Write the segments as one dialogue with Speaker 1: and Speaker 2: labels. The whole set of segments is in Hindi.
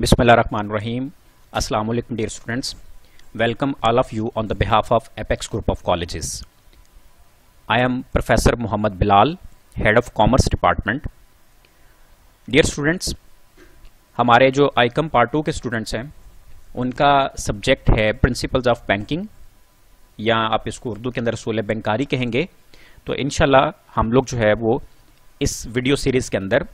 Speaker 1: बिसमिल्ल रन रहीम अल्लाम dear students welcome all of you on the behalf of apex group of colleges. I am professor Mohammad Bilal head of commerce department dear students हमारे जो आईकम पार्ट टू के स्टूडेंट्स हैं उनका सब्जेक्ट है प्रिंसिपल्स ऑफ बैंकिंग या आप इसको उर्दू के अंदर सोलह बैंकारी कहेंगे तो इन हम लोग जो है वो इस वीडियो सीरीज़ के अंदर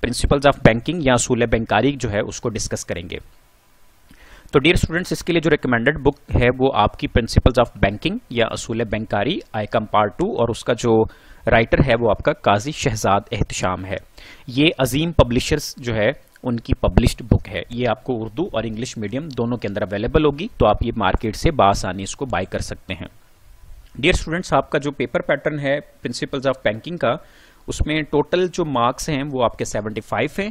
Speaker 1: प्रिंसिपल्स ऑफ बैंकिंग या असूल बैंकारी जो है उसको डिस्कस करेंगे तो डियर स्टूडेंट्स इसके लिए जो रिकमेंडेड बुक है वो आपकी प्रिंसिपल्स ऑफ बैंकिंग या असूल बैंकारी आई कम पार्ट टू और उसका जो राइटर है वो आपका काजी शहजाद एहतशाम है ये अजीम पब्लिशर्स जो है उनकी पब्लिश्ड बुक है ये आपको उर्दू और इंग्लिश मीडियम दोनों के अंदर अवेलेबल होगी तो आप ये मार्केट से बासानी इसको बाई कर सकते हैं डियर स्टूडेंट्स आपका जो पेपर पैटर्न है प्रिंसिपल्स ऑफ बैंकिंग का उसमें टोटल जो मार्क्स हैं वो आपके 75 हैं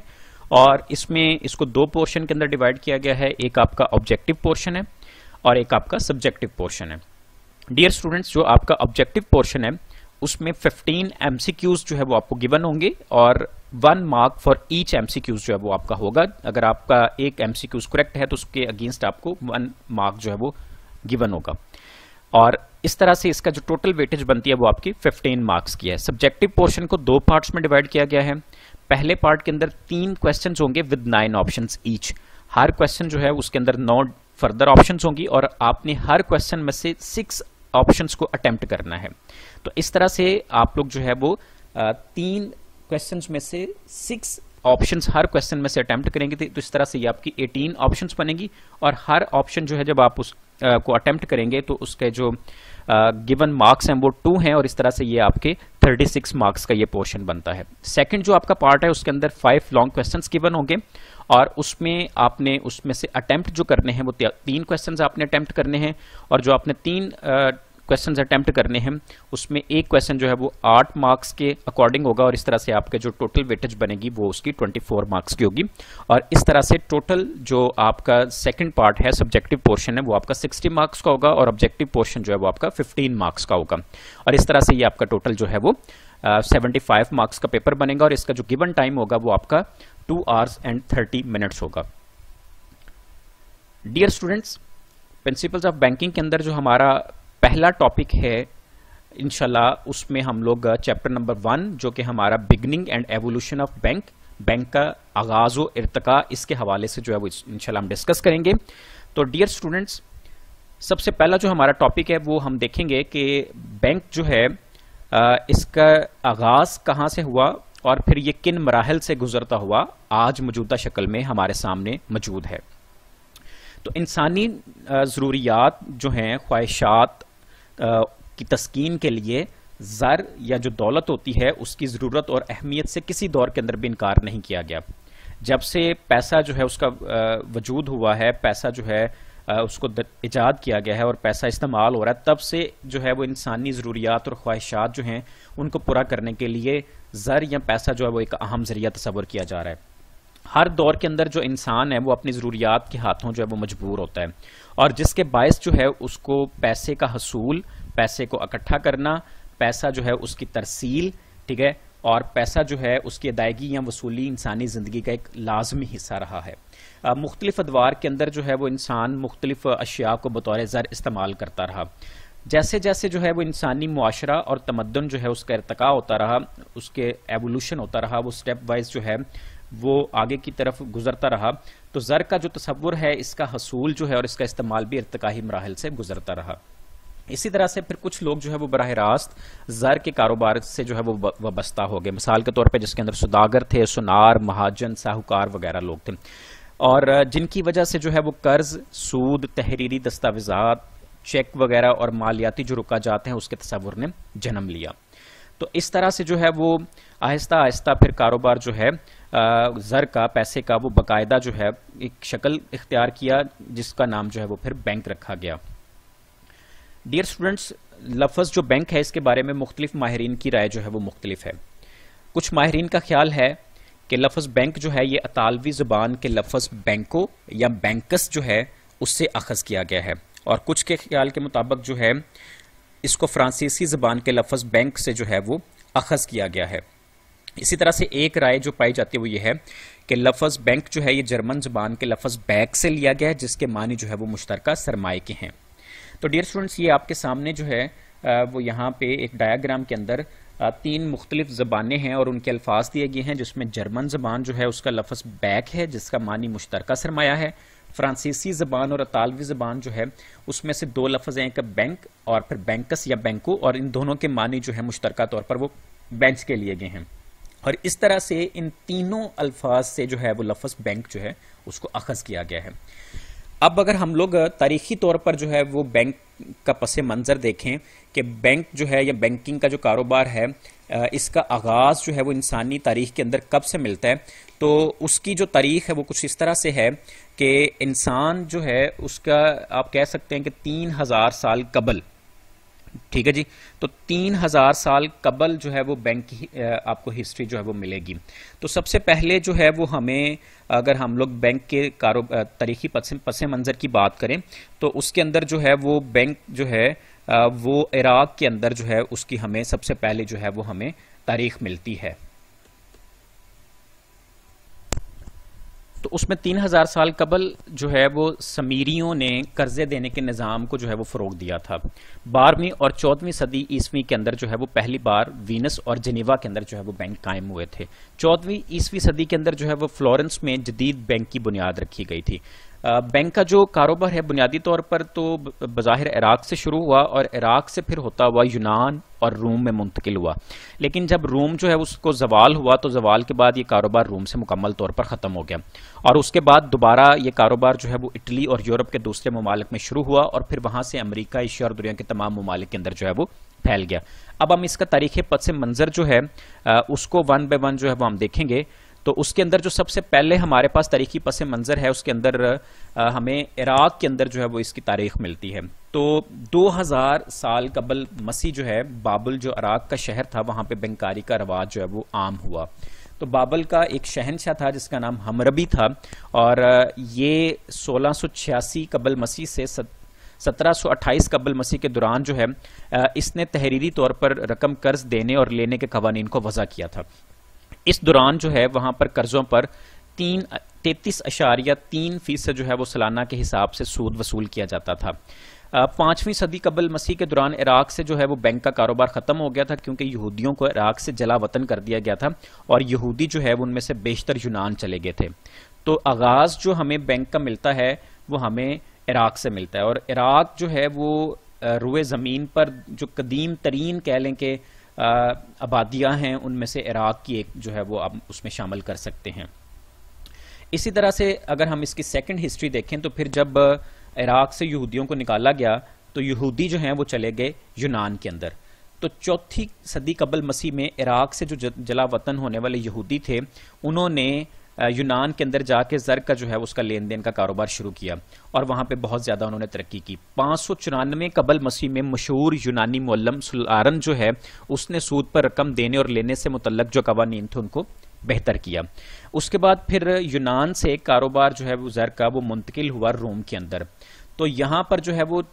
Speaker 1: और इसमें इसको दो पोर्शन के अंदर डिवाइड किया गया है एक आपका ऑब्जेक्टिव पोर्शन है और एक आपका सब्जेक्टिव पोर्शन है डियर स्टूडेंट्स जो आपका ऑब्जेक्टिव पोर्शन है उसमें 15 एम जो है वो आपको गिवन होंगे और one mark for each M जो है वो आपका होगा अगर आपका एक एम करेक्ट है तो उसके अगेंस्ट आपको वन मार्क जो है वो गिवन होगा और इस तरह से इसका जो टोटल वेटेज बनती है वो आपकी 15 मार्क्स की है सब्जेक्टिव पोर्शन को दो पार्ट्स में डिवाइड किया गया है पहले पार्ट के अंदर तीन क्वेश्चन होंगे विद नाइन ऑप्शन ईच हर क्वेश्चन जो है उसके अंदर नौ फर्दर ऑप्शन होंगी और आपने हर क्वेश्चन में से सिक्स ऑप्शन को अटेम्प्ट करना है तो इस तरह से आप लोग जो है वो तीन क्वेश्चन में से सिक्स ऑप्शंस हर क्वेश्चन में से अटेम्प्ट करेंगे तो इस तरह से ये आपकी 18 ऑप्शंस बनेगी और हर ऑप्शन जो है जब आप उस को अटैम्प्ट करेंगे तो उसके जो गिवन मार्क्स हैं वो टू हैं और इस तरह से ये आपके 36 मार्क्स का ये पोर्शन बनता है सेकंड जो आपका पार्ट है उसके अंदर फाइव लॉन्ग क्वेश्चंस गिवन होंगे और उसमें आपने उसमें से अटैम्प्ट जो करने हैं वो तीन क्वेश्चंस आपने अटैम्प्ट करने हैं और जो आपने तीन क्वेश्चन अटैम्प्ट करने हैं उसमें एक क्वेश्चन जो है वो आठ मार्क्स के अकॉर्डिंग होगा और इस तरह से आपके जो टोटल वेटेज बनेगी वो उसकी ट्वेंटी फोर मार्क्स की होगी और इस तरह से टोटल जो आपका सेकेंड पार्ट है सब्जेक्टिव पोर्शन है वो आपका सिक्सटी मार्क्स का होगा और ऑब्जेक्टिव पोर्शन जो है वो आपका फिफ्टीन मार्क्स का होगा और इस तरह से ये आपका टोटल जो है वो सेवेंटी फाइव मार्क्स का पेपर बनेगा और इसका जो गिवन टाइम होगा वो आपका two hours and thirty minutes होगा dear students principles of banking के अंदर जो हमारा पहला टॉपिक है इनशाला उसमें हम लोग चैप्टर नंबर वन जो कि हमारा beginning and evolution of bank bank का आगाज़ व इरतका इसके हवाले से जो है वो इनशाला हम डिस्कस करेंगे तो डियर स्टूडेंट्स सबसे पहला जो हमारा टॉपिक है वो हम देखेंगे कि बैंक जो है uh, इसका आगाज़ कहाँ से हुआ और फिर ये किन मराहल से गुजरता हुआ आज मौजूदा शक्ल में हमारे सामने मौजूद है तो इंसानी uh, ज़रूरियात जो हैं ख्वाहिशात की तस्कीन के लिए ज़र या जो दौलत होती है उसकी ज़रूरत और अहमियत से किसी दौर के अंदर भी इनकार नहीं किया गया जब से पैसा जो है उसका वजूद हुआ है पैसा जो है उसको ईजाद किया गया है और पैसा इस्तेमाल हो रहा है तब से जो है वो इंसानी ज़रूरियात और ख्वाहिशात जो हैं उनको पूरा करने के लिए ज़र या पैसा जो है वो एक अहम ज़रिया तस्वर किया जा रहा है हर दौर के अंदर जो इंसान है वो अपनी ज़रूरियात के हाथों जो है वो मजबूर होता है और जिसके बायस जो है उसको पैसे का हसूल पैसे को इकट्ठा करना पैसा जो है उसकी तरसील ठीक है और पैसा जो है उसकी अदायगी या वसूली इंसानी ज़िंदगी का एक लाजमी हिस्सा रहा है मुख्तलिफ अदवार के अंदर जो है वो इंसान मुख्तलिफ अशिया को बतौर ज़र इस्तेमाल करता रहा जैसे जैसे जो है वो इंसानी मुआशरा और तमदन जो है उसका इरतका होता रहा उसके एवोल्यूशन होता रहा वो स्टेप वाइज जो है वो आगे की तरफ गुजरता रहा तो ज़र का जो तस्वुर है इसका हसूल जो है और इसका इस्तेमाल भी इरतकाही मराहल से गुजरता रहा इसी तरह से फिर कुछ लोग जो है वो बरह रास्त ज़र के कारोबार से जो है वो वाबस्ता हो गए मिसाल के तौर पर जिसके अंदर सुदागर थे सुनार महाजन साहूकार वगैरह लोग थे और जिनकी वजह से जो है वो कर्ज सूद तहरीरी दस्तावेजात चेक वगैरह और मालियाती जो रुका जाते हैं उसके तस्वुर ने जन्म लिया तो इस तरह से जो है वो आहिस्ता आहिस्ता फिर कारोबार जो है ज़र का पैसे का वो बाकायदा जो है एक शक्ल इख्तियार किया जिसका नाम जो है वो फिर बैंक रखा गया डियर स्टूडेंट्स लफज जो बैंक है इसके बारे में मुख्तलिफ माहरीन की राय जो है वो मुख्तलिफ है कुछ माहरीन का ख्याल है कि लफज बैंक जो है ये अतालवी ज़ुबान के लफज बैंको या बैंकस जो है उससे अखज़ किया गया है और कुछ के ख्याल के मुताबिक जो है इसको फ्रांसीसी ज़बान के लफज बैंक से जो है वो अखज़ किया गया है इसी तरह से एक राय जो पाई जाती है वो ये है कि लफज बैंक जो है ये जर्मन जबान के लफज बैक से लिया गया है जिसके मानी जो है वो मुश्तरक सरमाए के हैं तो डियर स्टूडेंट्स ये आपके सामने जो है वो यहाँ पे एक डायाग्राम के अंदर तीन मुख्तलिफ ज़बानें हैं और उनके अल्फाज दिए गए हैं जिसमें जर्मन ज़बान जो है उसका लफज बैक है जिसका मानी मुश्तरक सरमाया है फ्रांसीसी ज़बान और अतालवी ज़बान जो है उसमें से दो लफज हैं एक बैंक और फिर बैंकस या बैंको और इन दोनों के मानी जो है मुश्तरक तौर पर वो बेंच के लिए गए हैं और इस तरह से इन तीनों अल्फाज से जो है वो लफज बैंक जो है उसको अखज़ किया गया है अब अगर हम लोग तारीखी तौर पर जो है वो बैंक का पस मंज़र देखें कि बैंक जो है या बैंकिंग का जो कारोबार है इसका आगाज़ जो है वो इंसानी तारीख के अंदर कब से मिलता है तो उसकी जो तारीख है वो कुछ इस तरह से है कि इंसान जो है उसका आप कह सकते हैं कि तीन हज़ार साल कबल ठीक है जी तो तीन हजार साल कबल जो है वो बैंक की आपको हिस्ट्री जो है वो मिलेगी तो सबसे पहले जो है वो हमें अगर हम लोग बैंक के कारो तारीखी पस पस मंज़र की बात करें तो उसके अंदर जो है वो बैंक जो है वो इराक़ के अंदर जो है उसकी हमें सबसे पहले जो है वो हमें तारीख मिलती है तो उसमें तीन हज़ार साल कबल जो है वो समीरियों ने कर्ज़े देने के निज़ाम को जो है वो फ़रोग दिया था बारहवीं और चौदहवीं सदी ईस्वी के अंदर जो है वो पहली बार वीनस और जनीवा के अंदर जो है वो बैंक कायम हुए थे चौदहवीं ईस्वी सदी के अंदर जो है वो फ्लोरेंस में जदीद बैंक की बुनियाद रखी गई थी बैंक का जो कारोबार है बुनियादी तौर पर तो बाहिर इराक से शुरू हुआ और इराक से फिर होता हुआ यूनान और रोम में मुंतकिल हुआ लेकिन जब रोम जो है उसको जवाल हुआ तो जवाल के बाद ये कारोबार रोम से मुकम्मल तौर पर ख़त्म हो गया और उसके बाद दोबारा ये कारोबार जो है वो इटली और यूरोप के दूसरे ममालिक में शुरू हुआ और फिर वहाँ से अमरीका एशिया और दुनिया के तमाम ममालिक के अंदर जो है वो फैल गया अब हम इसका तारीख पद से मंजर जो है उसको वन बाई वन जो है वो हम देखेंगे तो उसके अंदर जो सबसे पहले हमारे पास तारीखी पस मंज़र है उसके अंदर हमें इराक के अंदर जो है वो इसकी तारीख मिलती है तो 2000 साल कबल मसीह जो है बाबुल जो इराक का शहर था वहाँ पे बंकारी का रवाज जो है वो आम हुआ तो बाबल का एक शहनशाह था जिसका नाम हमरबी था और ये सोलह कबल मसीह से 1728 कबल मसीह के दौरान जो है इसने तहरीरी तौर पर रकम कर्ज देने और लेने के कवानीन को वज़ा किया था इस दौरान जो है वहां पर कर्जों पर तीन तैतीस अशारिया तीन फीसद जो है वो सालाना के हिसाब से सूद वसूल किया जाता था पांचवीं सदी कबल मसीह के दौरान इराक से जो है वो बैंक का कारोबार ख़त्म हो गया था क्योंकि यहूदियों को इराक से जला वतन कर दिया गया था और यहूदी जो है उनमें से बेशतर यूनान चले गए थे तो आगाज़ जो हमें बैंक का मिलता है वो हमें इराक से मिलता है और इराक जो है वो रुए ज़मीन पर जो कदीम तरीन कह लें कि आबादियाँ हैं उनमें से इराक़ की एक जो है वो आप उसमें शामिल कर सकते हैं इसी तरह से अगर हम इसकी सेकंड हिस्ट्री देखें तो फिर जब इराक़ से यहूदियों को निकाला गया तो यहूदी जो हैं वो चले गए यूनान के अंदर तो चौथी सदी कबल मसीह में इराक़ से जो जला वतन होने वाले यहूदी थे उन्होंने यूनान के अंदर जाके जर्ग का जो है उसका लेन देन का कारोबार शुरू किया और वहाँ पर बहुत ज़्यादा उन्होंने तरक्की की पाँच सौ चौरानवे कबल मसीह में मशहूर यूनानी मोलम सुलारन जो है उसने सूद पर रकम देने और लेने से मुतलक जो कवानीन थे उनको बेहतर किया उसके बाद फिर यूनान से एक कारोबार जो है वो जर का वो मुंतकिल हुआ रोम के अंदर तो यहाँ पर जो है वो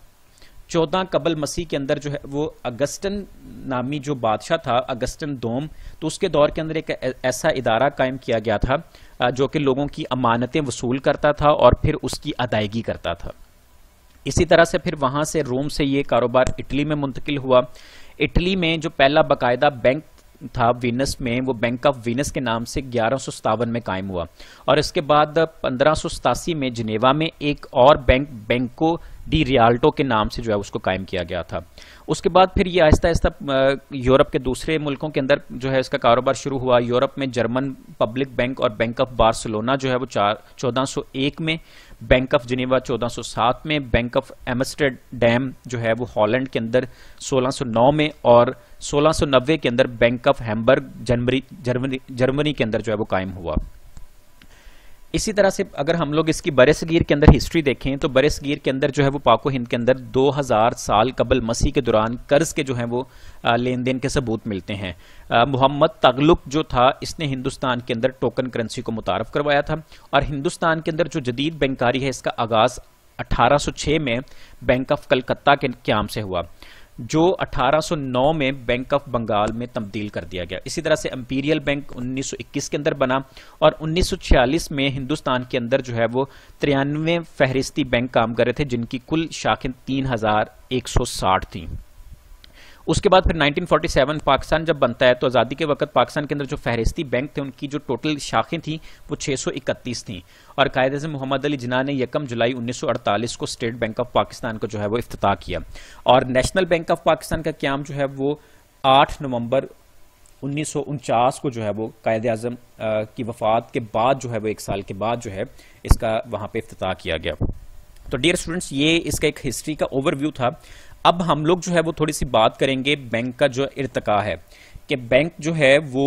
Speaker 1: चौदह कबल मसीह के अंदर जो है वो अगस्टन नामी जो बादशाह था अगस्टन दोम तो उसके दौर के अंदर एक ऐसा इदारा कायम किया गया था जो कि लोगों की अमानतें वसूल करता था और फिर उसकी अदायगी करता था इसी तरह से फिर वहाँ से रोम से ये कारोबार इटली में मुंतकिल हुआ इटली में जो पहला बाकायदा बैंक था वीनस में वो बैंक ऑफ वीनस के नाम से ग्यारह में कायम हुआ और इसके बाद पंद्रह में जिनेवा में एक और बैंक बैंको डी रियाल्टो के नाम से जो है उसको कायम किया गया था उसके बाद फिर ये आहिस्ता आहिस्ता यूरोप के दूसरे मुल्कों के अंदर जो है इसका कारोबार शुरू हुआ यूरोप में जर्मन पब्लिक बैंक और बैंक ऑफ बार्सिलोना जो है वो चार चौदह में बैंक ऑफ जिनेवा 1407 में बैंक ऑफ एमस्टरडैम जो है वो हॉलैंड के अंदर 1609 में और 1690 के अंदर bank of Hamburg Germany Germany के अंदर जो है वो कायम हुआ इसी तरह से अगर हम लोग इसकी बरसगीर के अंदर हिस्ट्री देखें तो बरसगीर के अंदर जो है वो पाको हिंद के अंदर 2000 साल कबल मसीह के दौरान कर्ज के जो है वो लेन देन के सबूत मिलते हैं मोहम्मद तगलुक जो था इसने हिंदुस्तान के अंदर टोकन करेंसी को मुतारफ़ करवाया था और हिंदुस्तान के अंदर जो जदीद बैंकारी है इसका आगाज़ 1806 में बैंक ऑफ कलकत्ता के क्याम से हुआ जो 1809 में बैंक ऑफ बंगाल में तब्दील कर दिया गया इसी तरह से एम्पीरियल बैंक 1921 के अंदर बना और 1946 में हिंदुस्तान के अंदर जो है वो तिरानवे फहरिस्ती बैंक काम कर रहे थे जिनकी कुल शाखें 3160 थीं उसके बाद फिर 1947 पाकिस्तान जब बनता है तो आज़ादी के वक्त पाकिस्तान के अंदर जो फहरिस्ती बैंक थे उनकी जो टोटल शाखें थी वो 631 थी और कायद अजम मोहम्मद अली जिना ने यकम जुलाई 1948 को स्टेट बैंक ऑफ पाकिस्तान को जो है वो अफ्ताह किया और नेशनल बैंक ऑफ पाकिस्तान का क्याम जो है वो आठ नवम्बर उन्नीस को जो है वो कायद अजम की वफात के बाद जो है वो एक साल के बाद जो है इसका वहाँ पर अफ्ताह किया गया तो डियर स्टूडेंट्स ये इसका एक हिस्ट्री का ओवरव्यू था अब हम लोग जो है वो थोड़ी सी बात करेंगे बैंक का जो इरतका है कि बैंक जो है वो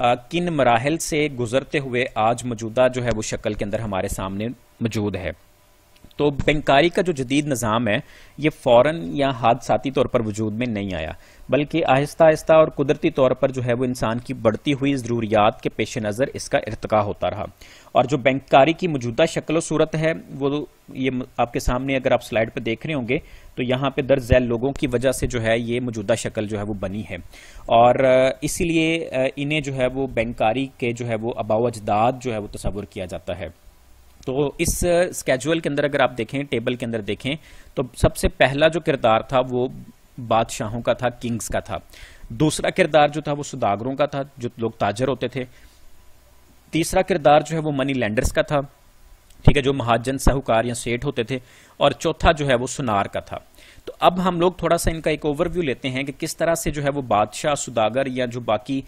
Speaker 1: आ, किन मराहल से गुजरते हुए आज मौजूदा जो है वो शक्ल के अंदर हमारे सामने मौजूद है तो बैंकारी का जो जदीद निज़ाम है ये फ़ौर या हादसाती तौर पर वजूद में नहीं आया बल्कि आहिस्ता आहिस्ता और कुदरती तौर पर जो है वो इंसान की बढ़ती हुई ज़रूरियात के पेश नज़र इसका इरतका होता रहा और जो बैंककारी की मौजूदा शक्ल सूरत है वो ये आपके सामने अगर आप स्लाइड पर देख रहे होंगे तो यहाँ पर दर्ज झैल लोगों की वजह से जो है ये मौजूदा शक्ल जो है वो बनी है और इसीलिए इन्हें जो है वो बैंककारी के जो है वो अबाव अजदाद जो है वो तस्वुर किया जाता है तो इस स्केजुअल के अंदर अगर आप देखें टेबल के अंदर देखें तो सबसे पहला जो किरदार था वो बादशाहों का था किंग्स का था दूसरा किरदार जो था वो सुदागरों का था जो लोग ताजर होते थे तीसरा किरदार जो है वो मनी लैंडर्स का था ठीक है जो महाजन साहूकार या सेठ होते थे और चौथा जो है वो सुनार का था तो अब हम लोग थोड़ा सा इनका एक ओवरव्यू लेते हैं कि किस तरह से जो है वो बादशाह सुदागर या जो बाकी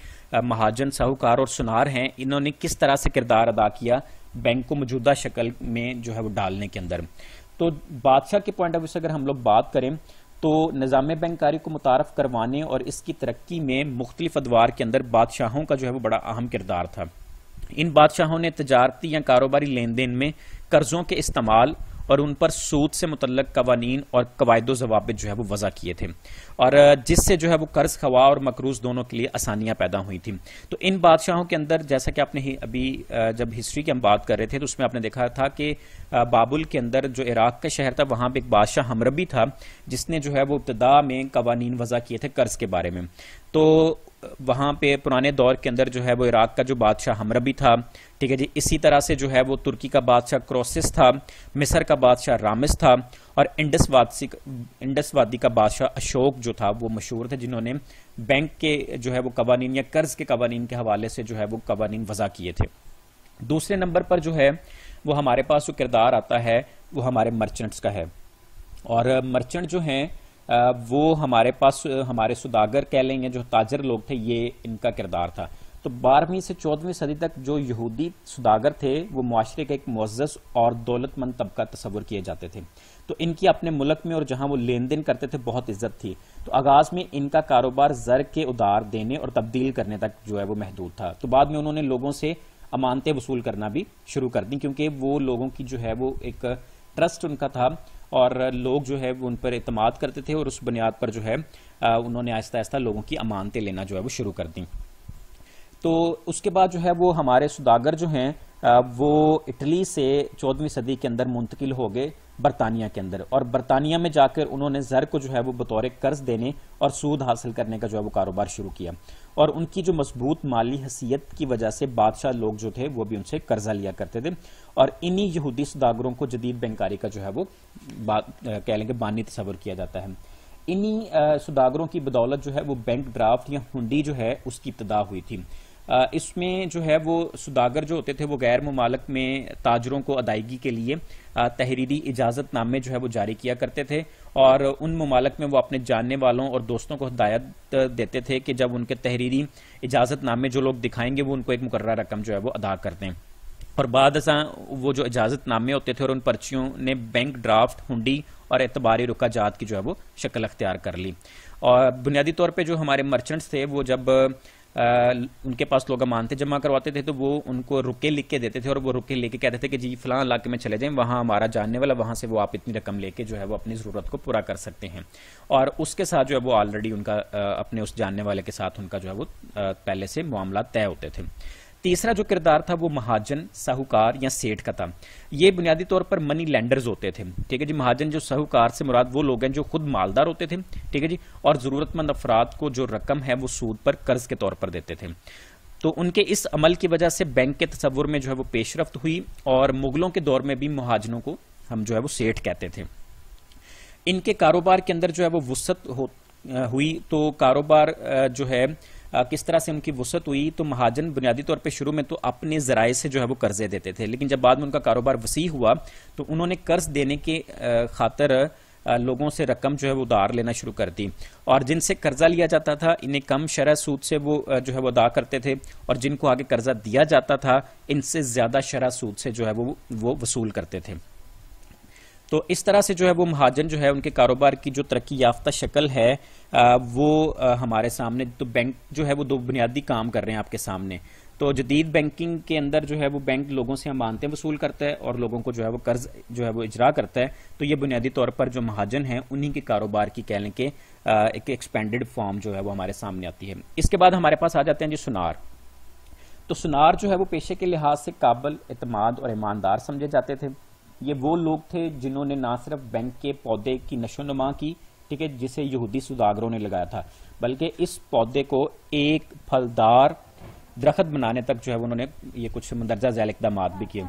Speaker 1: महाजन साहूकार और सुनार हैं इन्होंने किस तरह से किरदार अदा किया बैंक को मौजूदा शक्ल में जो है वो डालने के अंदर तो बादशाह के पॉइंट ऑफ व्यू से अगर हम लोग बात करें तो निज़ाम बैंकारी को मुतारफ़ करवाने और इसकी तरक्की में मुख्तलिफ अदवार के अंदर बादशाहों का जो है वो बड़ा अहम किरदार था इन बादशाहों ने तजारती या कारोबारी लेन देन में कर्ज़ों के इस्तेमाल और उन पर सूद से मुतल कवानीन और कवायद जवाब जो है वो वज़ा किए थे और जिससे जो है वो कर्ज़ खवा और मकरूज दोनों के लिए आसानियाँ पैदा हुई थी तो इन बादशाहों के अंदर जैसा कि आपने अभी जब हिस्ट्री की हम बात कर रहे थे तो उसमें आपने देखा था कि बाबुल के अंदर जो इराक़ का शहर था वहाँ पर एक बादशाह हमरबी था जिसने जो है वो इब्तदा में कवानीन वज़ा किए थे कर्ज़ के बारे में तो वहाँ पे पुराने दौर के अंदर जो है वो इराक़ का जो बादशाह हमरबी था ठीक है जी इसी तरह से जो है वो तुर्की का बादशाह क्रोसिस था मिस्र का बादशाह रामिस था और इंडस वादी इंडस वादी का बादशाह अशोक जो था वो मशहूर थे जिन्होंने बैंक के जो है वो कवानीन या कर्ज के कवानीन के हवाले से जो है वो कवानी वज़ा किए थे दूसरे नंबर पर जो है वो हमारे पास जो किरदार आता है वो हमारे मर्चेंट्स का है और मर्चेंट जो हैं वो हमारे पास हमारे सुदागर कह लेंगे जो ताजर लोग थे ये इनका किरदार था तो बारहवीं से चौदहवीं सदी तक जो यहूदी सुदागर थे वो माशरे का एक मुआज़ और दौलतमंद तबका तस्वर किए जाते थे तो इनकी अपने मुल्क में और जहां वो लेन देन करते थे बहुत इज्जत थी तो आगाज़ में इनका कारोबार जर के उदार देने और तब्दील करने तक जो है वो महदूद था तो बाद में उन्होंने लोगों से अमानते वसूल करना भी शुरू कर दी क्योंकि वो लोगों की जो है वो एक ट्रस्ट उनका था और लोग जो है उन पर अतमाद करते थे और उस बुनियाद पर जो है उन्होंने आहिस्ता आहिस्ता लोगों की अमानतें लेना जो है वो शुरू कर दी तो उसके बाद जो है वो हमारे सुदागर जो हैं वो इटली से चौदहवीं सदी के अंदर मुंतकिल हो गए बरतानिया के अंदर और बरतानिया में जाकर उन्होंने ज़र को जो है वो बतौर कर्ज देने और सूद हासिल करने का जो है वो कारोबार शुरू किया और उनकी जो मजबूत माली हसीियत की वजह से बादशाह लोग जो थे वो भी उनसे कर्जा लिया करते थे और इन्हीं यहूदी सदागरों को जदीद बैंकारी का जो है वो कह लेंगे बानी तस्वर किया जाता है इन्हीं सुदागरों की बदौलत जो है वो बैंक ड्राफ्ट या हुंडी जो है उसकी इब्तदा हुई थी इसमें जो है वो सुदागर जो होते थे वो गैर ममालक में ताजरों को अदायगी के लिए तहरीरी इजाज़तनामे जो है वो जारी किया करते थे और उन ममालक में वो अपने जानने वालों और दोस्तों को हदायत देते थे कि जब उनके तहरीरी इजाजत नामे जो लोग दिखाएंगे वो उनको एक मुकर रकम जो है वो अदा कर दें और बाद वो जो इजाज़तनामे होते थे और उन पर्चियों ने बैंक ड्राफ्ट हुंडी और एतबारी रुका जात की जो है वो शक्ल अख्तियार कर ली और बुनियादी तौर पे जो हमारे मर्चेंट्स थे वो जब उनके पास लोग मानते जमा करवाते थे तो वो उनको रुके लिख के देते थे और वो रुके लेके कहते थे कि जी फलां इलाके में चले जाएं वहाँ हमारा जानने वाला वहाँ से वो आप इतनी रकम लेके जो है वो अपनी ज़रूरत को पूरा कर सकते हैं और उसके साथ जो है वो ऑलरेडी उनका अपने उस जानने वाले के साथ उनका जो है वो पहले से मामला तय होते थे तीसरा जो किरदार था वो महाजन साहूकार या सेठ का था ये बुनियादी तौर पर मनी लैंडर्स होते थे ठीक है जी महाजन जो साहूकार से मुराद वो लोग हैं जो खुद मालदार होते थे ठीक है जी और ज़रूरतमंद अफराद को जो रकम है वो सूद पर कर्ज के तौर पर देते थे तो उनके इस अमल की वजह से बैंक के तस्वुर में जो है वो पेशरफ्त हुई और मुगलों के दौर में भी महाजनों को हम जो है वो सेठ कहते थे इनके कारोबार के अंदर जो है वो वसत हो हुई तो कारोबार जो है किस तरह से उनकी वसत हुई तो महाजन बुनियादी तौर पर शुरू में तो अपने जराए से जो है वो कर्जे देते थे लेकिन जब बाद में उनका कारोबार वसी हुआ तो उन्होंने कर्ज देने के खातर लोगों से रकम जो है वो उधार लेना शुरू कर दी और जिनसे कर्जा लिया जाता था इन्हें कम शरह सूद से वो जो है वो अदा करते थे और जिनको आगे कर्जा दिया जाता था इनसे ज़्यादा शरह सूद से जो है वो वो वसूल करते थे तो इस तरह से जो है वो महाजन जो है उनके कारोबार की जो तरक्की याफ्ता शक्ल है वो हमारे सामने तो बैंक जो है वो दो बुनियादी काम कर रहे हैं आपके सामने तो जदीद बैंकिंग के अंदर जो है वो बैंक लोगों से मानते वसूल करता है और लोगों को जो है वो कर्ज जो है वो इजरा करता है तो ये बुनियादी तौर पर जो महाजन है उन्हीं के कारोबार की कह लें कि एक एक्सपेंडेड फॉर्म जो है वो हमारे सामने आती है इसके बाद हमारे पास आ जाते हैं जी सुनार तो सुनार जो है वो पेशे के लिहाज से काबल अतमाद और ईमानदार समझे जाते थे ये वो लोग थे जिन्होंने ना सिर्फ बैंक के पौधे की नशोनुमा की ठीक है जिसे यहूदी सुदागरों ने लगाया था बल्कि इस पौधे को एक फलदार दरखत बनाने तक जो है उन्होंने ये कुछ मंदरजा जैल इकदाम भी किए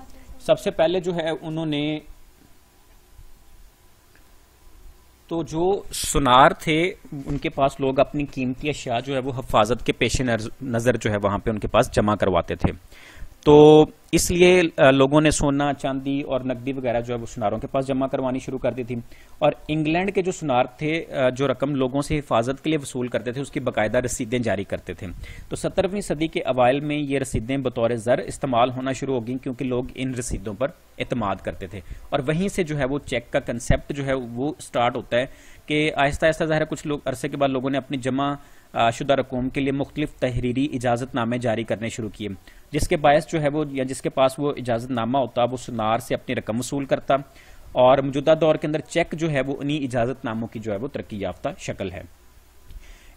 Speaker 1: सबसे पहले जो है उन्होंने तो जो सुनार थे उनके पास लोग अपनी कीमती अशिया जो है वो हफाजत के पेश नज़र जो है वहां पे उनके पास जमा करवाते थे तो इसलिए लोगों ने सोना चांदी और नकदी वगैरह जो है वो सुनारों के पास जमा करवानी शुरू कर दी थी और इंग्लैंड के जो सुनार थे जो रकम लोगों से हिफाजत के लिए वसूल करते थे उसकी बाकायदा रसीदें जारी करते थे तो सत्रहवीं सदी के अवाइल में ये रसीदें बतौर ज़र इस्तेमाल होना शुरू हो गई क्योंकि लोग इन रसीदों पर अतमाद करते थे और वहीं से जो है वो चेक का कंसेप्ट जो है वो स्टार्ट होता है कि आहिस्ता आहिस्ता ज़ाहिर कुछ लोग अरसे के बाद लोगों ने अपनी जमा शुदा रकूम के लिए मुख्तलिफ तहरीरी इजाजत नामे जारी करने शुरू किए जिसके बायस जो है वो या जिसके पास वो इजाज़तनामा होता वो सुनार से अपनी रकम वसूल करता और मौजूदा दौर के अंदर चेक जो है वो उन्हीं नामों की जो है वो तरक्की याफ्ता शक्ल है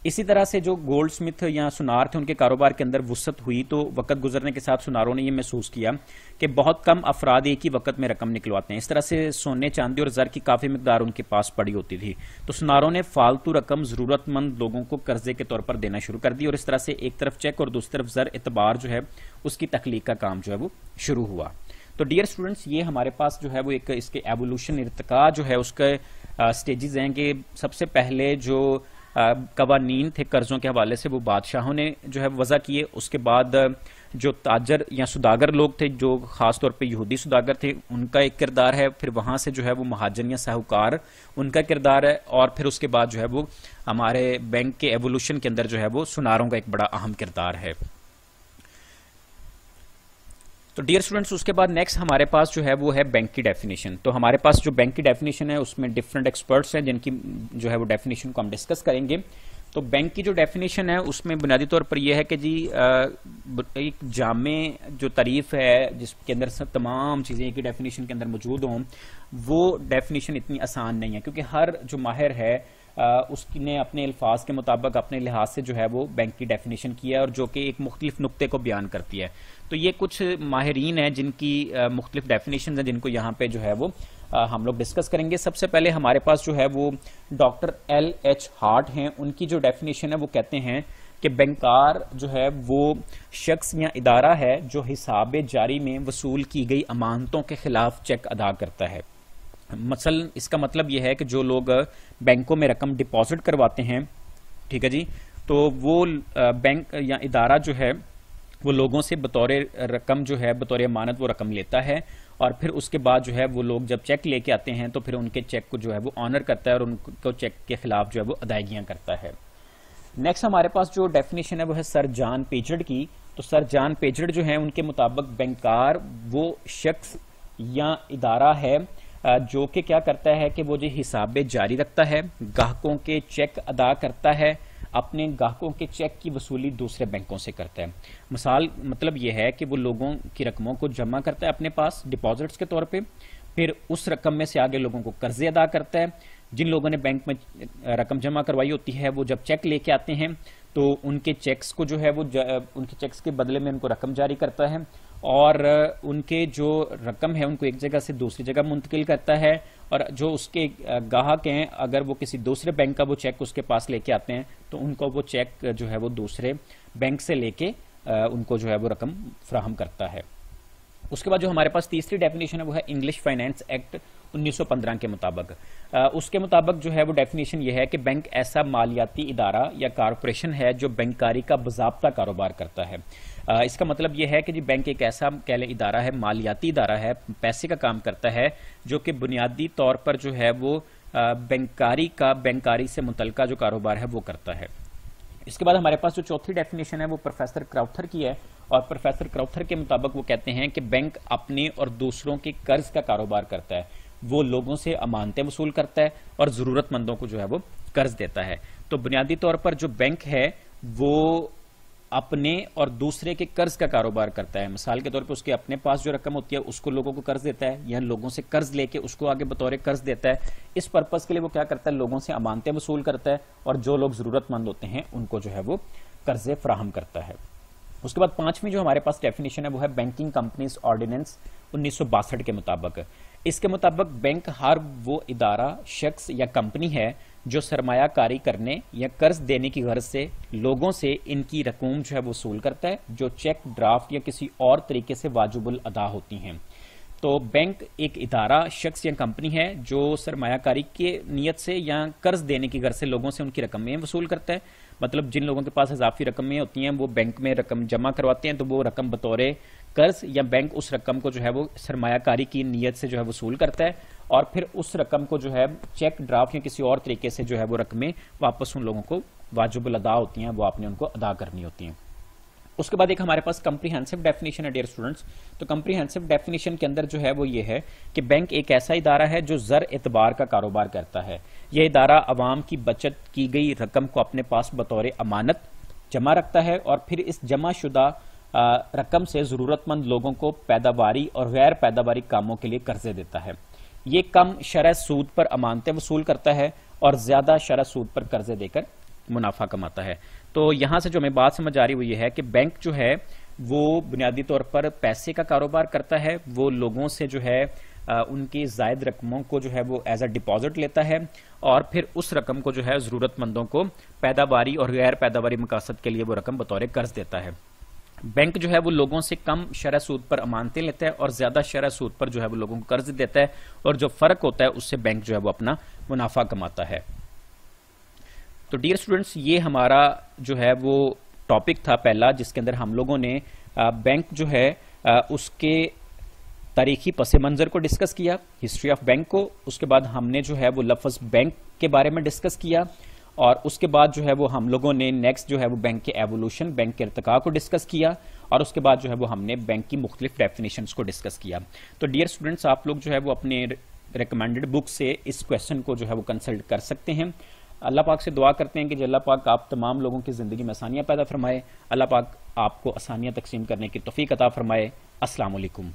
Speaker 1: इसी तरह से जो गोल्ड स्मिथ या सुनार थे उनके कारोबार के अंदर वसत हुई तो वक्त गुजरने के साथ सुनारों ने यह महसूस किया कि बहुत कम अफराद एक ही वक्त में रकम निकलवाते हैं इस तरह से सोने चांदी और जर की काफ़ी मकदार उनके पास पड़ी होती थी तो सुनारों ने फालतू रकम ज़रूरतमंद लोगों को कर्जे के तौर पर देना शुरू कर दी और इस तरह से एक तरफ चेक और दूसरी तरफ जर एतबार जो है उसकी तकलीक का काम जो है वो शुरू हुआ तो डियर स्टूडेंट्स ये हमारे पास जो है वो एक इसके एवोल्यूशन इरतका जो है उसके स्टेजेस हैं कि सबसे पहले जो कवानीन थे कर्ज़ों के हवाले से वो बादशाहों ने जो है वजह किए उसके बाद जो ताजर या सुदागर लोग थे जो ख़ास तौर पे यहूदी सुदागर थे उनका एक किरदार है फिर वहाँ से जो है वो महाजन या साहूकार उनका किरदार है और फिर उसके बाद जो है वो हमारे बैंक के एवोल्यूशन के अंदर जो है वो सुनारों का एक बड़ा अहम किरदार है तो डियर स्टूडेंट्स उसके बाद नेक्स्ट हमारे पास जो है वो है बैंक की डेफिनेशन तो हमारे पास जो बैंक की डेफिनेशन है उसमें डिफरेंट एक्सपर्ट्स हैं जिनकी जो है वो डेफिनेशन को हम डिस्कस करेंगे तो बैंक की जो डेफिनेशन है उसमें बुनियादी तौर पर यह है कि जी एक जाम जो तारीफ है जिसके अंदर सब तमाम चीज़ें एक डेफिनेशन के अंदर मौजूद हों वो डेफिनेशन इतनी आसान नहीं है क्योंकि हर जो माहिर है उसने अपने अल्फाज के मुताबिक अपने लिहाज से जो है वो बैंक की डेफिनेशन किया है और जो कि एक मुख्तलिफ नुकते को बयान करती है तो ये कुछ माहरीन हैं जिनकी मुख्तलिफ डेफिनेशन हैं जिनको यहाँ पे जो है वो हम लोग डिस्कस करेंगे सबसे पहले हमारे पास जो है वो डॉक्टर एल एच हार्ट हैं उनकी जो डेफिनेशन है वो कहते हैं कि बैंकार जो है वो शख्स या इदारा है जो हिसाब जारी में वसूल की गई अमानतों के खिलाफ चेक अदा करता है मसल इसका मतलब यह है कि जो लोग बैंकों में रकम डिपॉजिट करवाते हैं ठीक है जी तो वो बैंक या इदारा जो है वो लोगों से बतौर रकम जो है बतौर अमानत वो रकम लेता है और फिर उसके बाद जो है वो लोग जब चेक लेके आते हैं तो फिर उनके चेक को जो है वो ऑनर करता है और उनको चेक के खिलाफ जो है वो अदायगियाँ करता है नेक्स्ट हमारे पास जो डेफिनेशन है वो है सर जान पेजड की तो सर जान पेजड जो है उनके मुताबिक बैंकार वो शख्स या इदारा है जो कि क्या करता है कि वो जो हिसाबें जारी रखता है ग्राहकों के चेक अदा करता है अपने ग्राहकों के चेक की वसूली दूसरे बैंकों से करता है मिसाल मतलब यह है कि वो लोगों की रकमों को जमा करता है अपने पास डिपॉजिट्स के तौर पर फिर उस रकम में से आगे लोगों को कर्जे अदा करता है जिन लोगों ने बैंक में रकम जमा करवाई होती है वो जब चेक लेके आते हैं तो उनके चेक्स को जो है वो उनके चेक्स के बदले में उनको रकम जारी करता है और उनके जो रकम है उनको एक जगह से दूसरी जगह मुंतकिल करता है और जो उसके गाहक हैं अगर वो किसी दूसरे बैंक का वो चेक उसके पास लेके आते हैं तो उनको वो चेक जो है वो दूसरे बैंक से लेके उनको जो है वो रकम फ्राहम करता है उसके बाद जो हमारे पास तीसरी डेफिनेशन है वो है इंग्लिश फाइनेंस एक्ट 1915 के मुताबिक उसके मुताबिक जो है वो डेफिनेशन ये है कि बैंक ऐसा मालियाती इदारा या कारपोरेशन है जो बैंककारी का बाबा कारोबार करता है इसका मतलब यह है कि जी बैंक एक ऐसा कह लें इदारा है मालियाती इदारा है पैसे का काम करता है जो कि बुनियादी तौर पर जो है वो बैंकारी का बैंकारी से मुतल जो कारोबार है वो करता है इसके बाद हमारे पास जो चौथी डेफिनेशन है वो प्रोफेसर क्राउथर की है और प्रोफेसर क्राउथर के मुताबिक वो कहते हैं कि बैंक अपने और दूसरों के कर्ज का कारोबार करता है वो लोगों से अमानतें वसूल करता है और ज़रूरतमंदों को जो है वो कर्ज देता है तो बुनियादी तौर पर जो बैंक है वो अपने और दूसरे के कर्ज का कारोबार करता है मिसाल के तौर पे उसके अपने पास जो रकम होती है उसको लोगों को कर्ज देता है या लोगों से कर्ज लेके उसको आगे बतौर कर्ज देता है इस पर्पज के लिए वो क्या करता है लोगों से अमानते वसूल करता है और जो लोग जरूरतमंद होते हैं उनको जो है वो कर्जे फ्राहम करता है उसके बाद पांचवी जो हमारे पास डेफिनेशन है वो है बैंकिंग कंपनीज ऑर्डिनेंस उन्नीस के मुताबिक इसके मुताबिक बैंक हर वो इदारा शख्स या कंपनी है जो सरमायाकारी करने या कर्ज देने की गर्ज से लोगों से इनकी रकूम जो है वसूल करता है जो चेक ड्राफ्ट या किसी और तरीके से वाजुबल अदा होती हैं तो बैंक एक इदारा शख्स या कंपनी है जो सरमायाकारी के नियत से या कर्ज देने की गर्ज से लोगों से उनकी रकमें वसूल करता है मतलब जिन लोगों के पास इजाफी रकमें होती हैं वो बैंक में रकम जमा करवाते हैं तो वो रकम बतौर कर्ज या बैंक उस रकम को जो है वो सरमाकारी की नीयत से जो है वसूल करता है और फिर उस रकम को जो है चेक ड्राफ्ट या किसी और तरीके से जो है वो रकमें वापस उन लोगों को वाजुबल अदा होती हैं वो आपने उनको अदा करनी होती हैं उसके बाद एक हमारे पास कंप्रीहेंसिव डेफिनेशन है डेयर स्टूडेंट्स तो कंप्रीहेंसिव डेफिनेशन के अंदर जो है वो ये है कि बैंक एक ऐसा इदारा है जो ज़र एतबार का कारोबार करता है यह इदारा आवाम की बचत की गई रकम को अपने पास बतौर अमानत जमा रखता है और फिर इस जमाशुदा रकम से ज़रूरतमंद लोगों को पैदावारी और गैर पैदावारी कामों के लिए कर्जे देता है ये कम शरह सूद पर अमानतें वसूल करता है और ज़्यादा शरह सूद पर कर्जे देकर मुनाफा कमाता है तो यहाँ से जो हमें बात समझ आ रही वो ये है कि बैंक जो है वो बुनियादी तौर पर पैसे का कारोबार करता है वो लोगों से जो है उनकी जायद रकमों को जो है वो एज अ डिपॉजिट लेता है और फिर उस रकम को जो है ज़रूरतमंदों को पैदावारी और गैर पैदावारी मकासद के लिए वो रकम बतौर कर्ज देता है बैंक जो है वो लोगों से कम शरह सूद पर अमानते लेता है और ज़्यादा शरह सूद पर जो है वो लोगों को कर्ज देता है और जो फ़र्क होता है उससे बैंक जो है वो अपना मुनाफा कमाता है तो डियर स्टूडेंट्स ये हमारा जो है वो टॉपिक था पहला जिसके अंदर हम लोगों ने बैंक जो है उसके तारीखी पस मंज़र को डिस्कस किया हिस्ट्री ऑफ बैंक को उसके बाद हमने जो है वो लफज बैंक के बारे में डिस्कस किया और उसके बाद जो है वो हम लोगों ने नेक्स्ट जो है वो बैंक के एवोल्यूशन बैंक के इरतका को डिस्कस किया और उसके बाद जो है वो हमने बैंक की मुख्तलिफ डेफिनेशन को डिस्कस किया तो डियर स्टूडेंट्स आप लोग जो है वो अपने रिकमेंडेड बुक से इस क्वेश्चन को जो है वो कंसल्ट कर सकते हैं अल्लाह पाक से दुआ करते हैं कि जल्ला पाक आप तमाम लोगों की ज़िंदगी में आसानियाँ पैदा फरमाए अल्लाह पाक आपको आसानियाँ तकसीम करने की तोफ़ी अता फ़रमाए असल